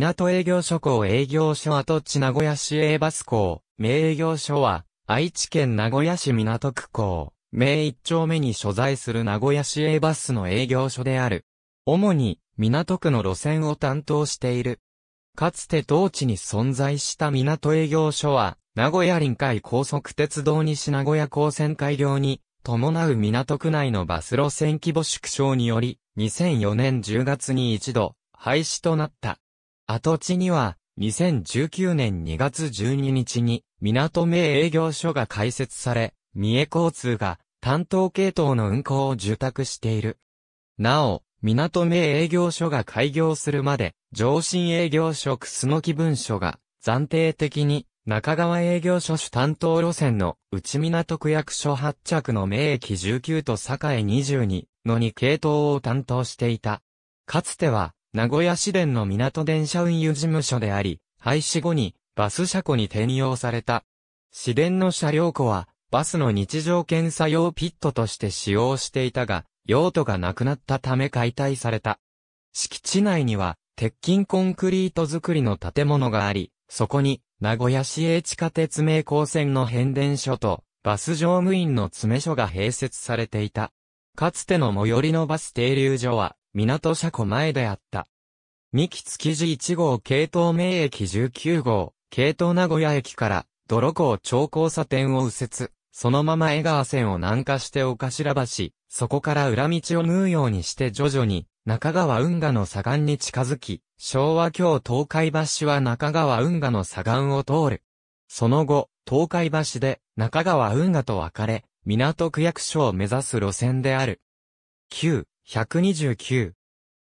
港営業所港営業所跡地名古屋市営バス港、名営業所は、愛知県名古屋市港区港、名一丁目に所在する名古屋市営バスの営業所である。主に、港区の路線を担当している。かつて当地に存在した港営業所は、名古屋臨海高速鉄道西名古屋高専開業に、伴う港区内のバス路線規模縮小により、2004年10月に一度、廃止となった。跡地には、2019年2月12日に、港名営業所が開設され、三重交通が担当系統の運行を受託している。なお、港名営業所が開業するまで、上新営業所楠木文書が暫定的に中川営業所主担当路線の内港区役所発着の名駅19と栄22の2系統を担当していた。かつては名古屋市電の港電車運輸事務所であり、廃止後にバス車庫に転用された。市電の車両庫は、バスの日常検査用ピットとして使用していたが、用途がなくなったため解体された。敷地内には、鉄筋コンクリート造りの建物があり、そこに、名古屋市営地下鉄名高線の変電所と、バス乗務員の詰め所が併設されていた。かつての最寄りのバス停留所は、港車庫前であった。三木築地1号系統名駅19号、系統名古屋駅から、泥港町交差点を右折、そのまま江川線を南下して岡白橋、そこから裏道を縫うようにして徐々に、中川運河の左岸に近づき、昭和京東海橋は中川運河の左岸を通る。その後、東海橋で中川運河と分かれ、港区役所を目指す路線である。9、129。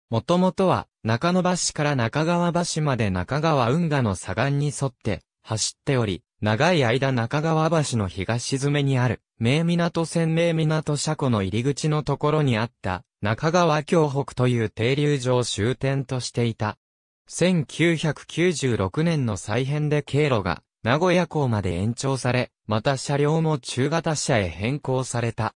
もともとは、中野橋から中川橋まで中川運河の左岸に沿って走っており、長い間中川橋の東詰めにある、名港線名港車庫の入り口のところにあった、中川京北という停留所を終点としていた。1996年の再編で経路が、名古屋港まで延長され、また車両も中型車へ変更された。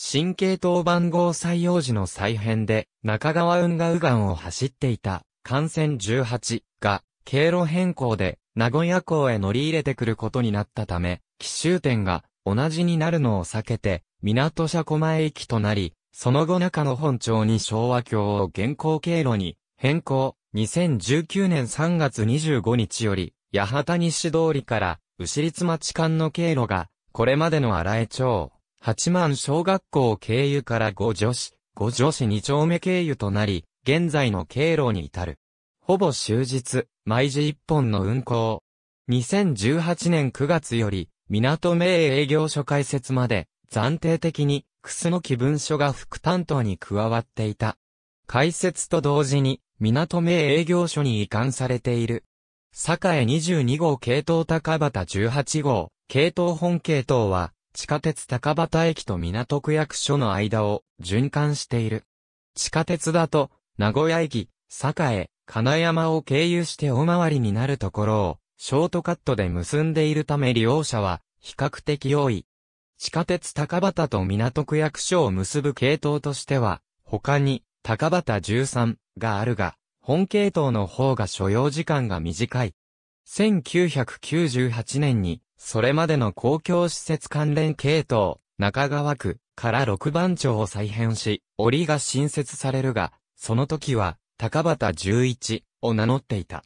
新経統番号採用時の再編で、中川運河右岸を走っていた、幹線18が、経路変更で、名古屋港へ乗り入れてくることになったため、奇襲点が同じになるのを避けて、港車狛前駅となり、その後中野本町に昭和橋を現行経路に変更。2019年3月25日より、八幡西通りから、牛立町間の経路が、これまでの荒江町、八幡小学校経由から五女子、五女子二丁目経由となり、現在の経路に至る。ほぼ終日、毎時一本の運行。2018年9月より、港名営業所開設まで、暫定的に、楠木文書が副担当に加わっていた。開設と同時に、港名営業所に移管されている。栄22号系統高畑18号、系統本系統は、地下鉄高畑駅と港区役所の間を循環している。地下鉄だと、名古屋駅、栄、金山を経由して大回りになるところを、ショートカットで結んでいるため利用者は、比較的多い。地下鉄高畑と港区役所を結ぶ系統としては、他に、高畑13があるが、本系統の方が所要時間が短い。1998年にそれまでの公共施設関連系統、中川区から6番町を再編し、折が新設されるが、その時は、高畑十一を名乗っていた。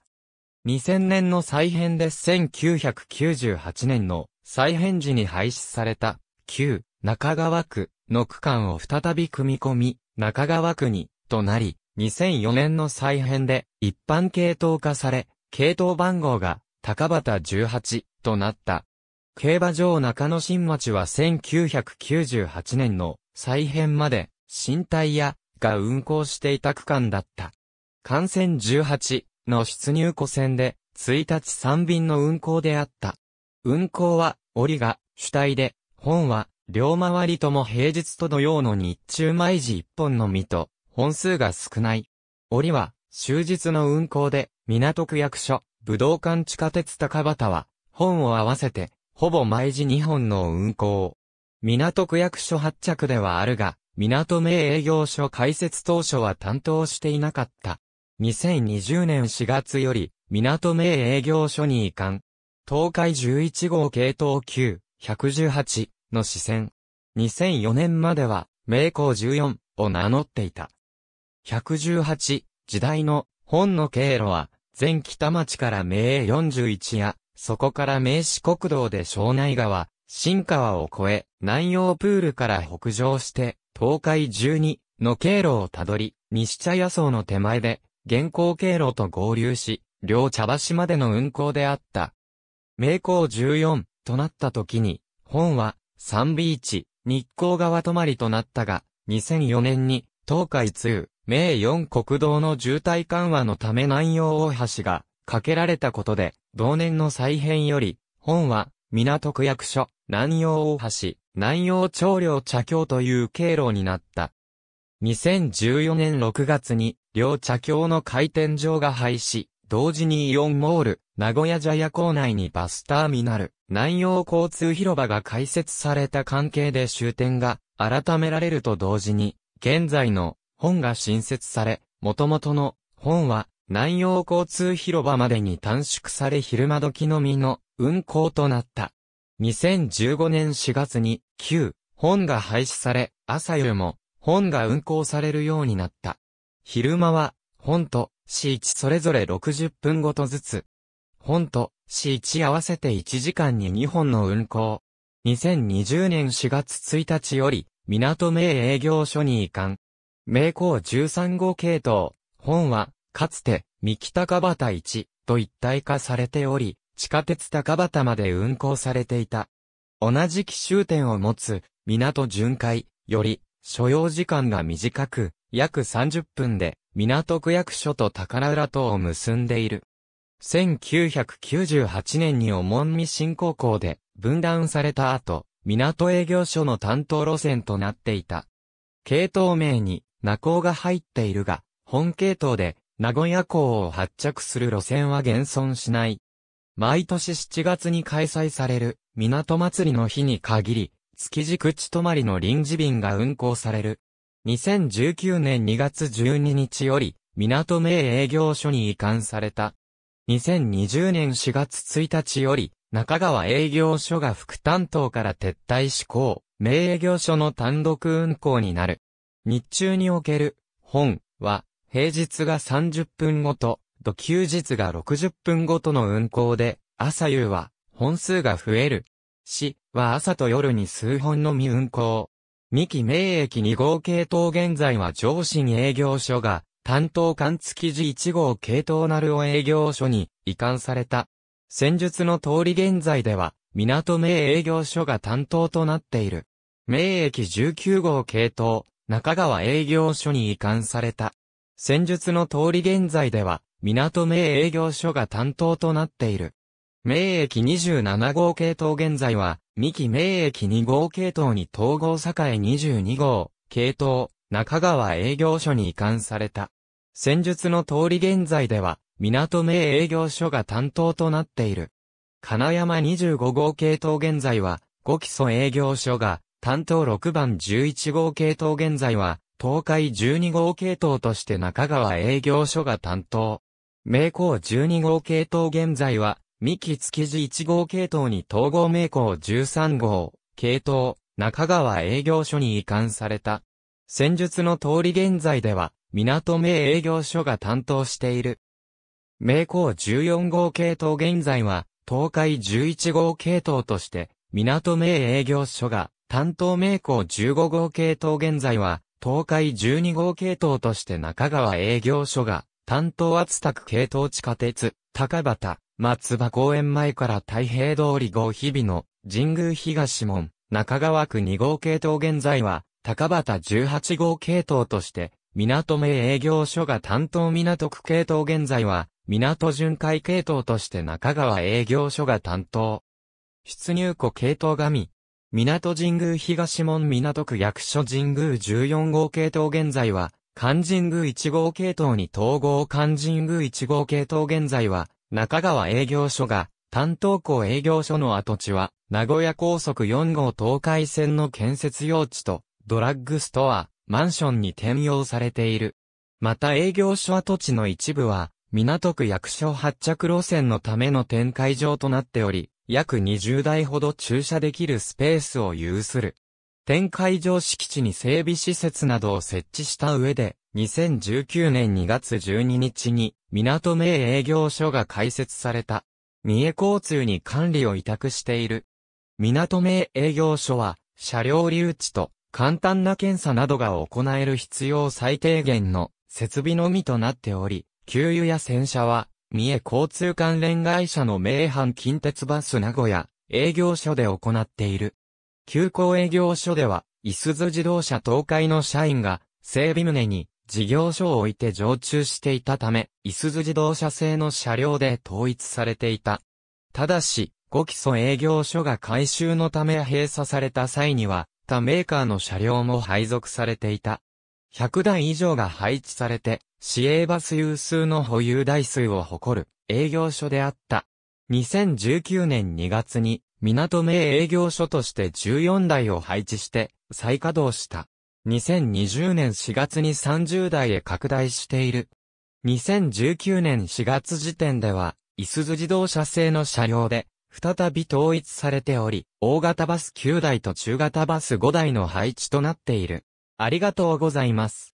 2000年の再編で1998年の再編時に廃止された、旧中川区の区間を再び組み込み、中川区に、となり、2004年の再編で一般系統化され、系統番号が高畑18となった。競馬場中野新町は1998年の再編まで、新体屋が運行していた区間だった。幹線18の出入庫線で、1日3便の運行であった。運行は、折が主体で、本は、両回りとも平日と土曜の日中毎時1本のみと、本数が少ない。折は、終日の運行で、港区役所、武道館地下鉄高畑は、本を合わせてほぼ毎時2本の運行。港区役所発着ではあるが、港名営業所開設当初は担当していなかった。2020年4月より、港名営業所に移管。東海11号系統9、118の支線。2004年までは、名工14を名乗っていた。118時代の本の経路は、全北町から名営41やそこから名士国道で庄内川、新川を越え、南洋プールから北上して、東海12の経路をたどり、西茶屋層の手前で、現行経路と合流し、両茶橋までの運行であった。名工14となった時に、本は、サンビーチ、日光川泊まりとなったが、2004年に、東海2、名4国道の渋滞緩和のため南洋大橋が、架けられたことで、同年の再編より、本は、港区役所、南洋大橋、南洋長領茶橋という経路になった。2014年6月に、両茶橋の回転場が廃止、同時にイオンモール、名古屋茶屋構港内にバスターミナル、南洋交通広場が開設された関係で終点が改められると同時に、現在の本が新設され、元々の本は南洋交通広場までに短縮され昼間時のみの運行となった。2015年4月に旧本が廃止され、朝夜も本が運行されるようになった。昼間は本と市1それぞれ60分ごとずつ。本と市1合わせて1時間に2本の運行。2020年4月1日より、港名営業所に移管。名工13号系統、本は、かつて、三木高畑一と一体化されており、地下鉄高畑まで運行されていた。同じ奇襲点を持つ、港巡回、より、所要時間が短く、約30分で、港区役所と宝浦島を結んでいる。1998年におもんみ新高校で、分断された後、港営業所の担当路線となっていた。系統名に、名工が入っているが、本系統で、名古屋港を発着する路線は現存しない。毎年7月に開催される港祭りの日に限り、築地口泊まりの臨時便が運行される。2019年2月12日より、港名営業所に移管された。2020年4月1日より、中川営業所が副担当から撤退し行、名営業所の単独運行になる。日中における、本は、平日が30分ごと、土休日が60分ごとの運行で、朝夕は本数が増える。市は朝と夜に数本のみ運行。三木名駅2号系統現在は上信営業所が担当管付時1号系統なるを営業所に移管された。戦術の通り現在では港名営業所が担当となっている。名駅19号系統中川営業所に移管された。戦術の通り現在では、港名営業所が担当となっている。名駅27号系統現在は、三木名駅2号系統に統合境22号、系統、中川営業所に移管された。戦術の通り現在では、港名営業所が担当となっている。金山25号系統現在は、五基礎営業所が、担当6番11号系統現在は、東海12号系統として中川営業所が担当。名工12号系統現在は、三木築地1号系統に統合名工13号、系統、中川営業所に移管された。戦術の通り現在では、港名営業所が担当している。名工14号系統現在は、東海11号系統として、港名営業所が、担当名工15号系統現在は、東海12号系統として中川営業所が、担当厚拓系統地下鉄、高畑、松葉公園前から太平通り号日々の、神宮東門、中川区2号系統現在は、高畑18号系統として、港名営業所が担当港区系統現在は、港巡回系統として中川営業所が担当。出入庫系統神、港神宮東門港区役所神宮14号系統現在は、関神宮1号系統に統合関神宮1号系統現在は、中川営業所が、担当校営業所の跡地は、名古屋高速4号東海線の建設用地と、ドラッグストア、マンションに転用されている。また営業所跡地の一部は、港区役所発着路線のための展開場となっており、約20台ほど駐車できるスペースを有する。展開上敷地に整備施設などを設置した上で、2019年2月12日に、港名営業所が開設された。三重交通に管理を委託している。港名営業所は、車両留置と簡単な検査などが行える必要最低限の設備のみとなっており、給油や洗車は三重交通関連会社の名阪近鉄バス名古屋、営業所で行っている。急行営業所では、いすず自動車東海の社員が、整備棟に、事業所を置いて常駐していたため、いすず自動車製の車両で統一されていた。ただし、5基礎営業所が改修のため閉鎖された際には、他メーカーの車両も配属されていた。100台以上が配置されて、市営バス有数の保有台数を誇る営業所であった。2019年2月に、港名営業所として14台を配置して、再稼働した。2020年4月に30台へ拡大している。2019年4月時点では、いすゞ自動車製の車両で、再び統一されており、大型バス9台と中型バス5台の配置となっている。ありがとうございます。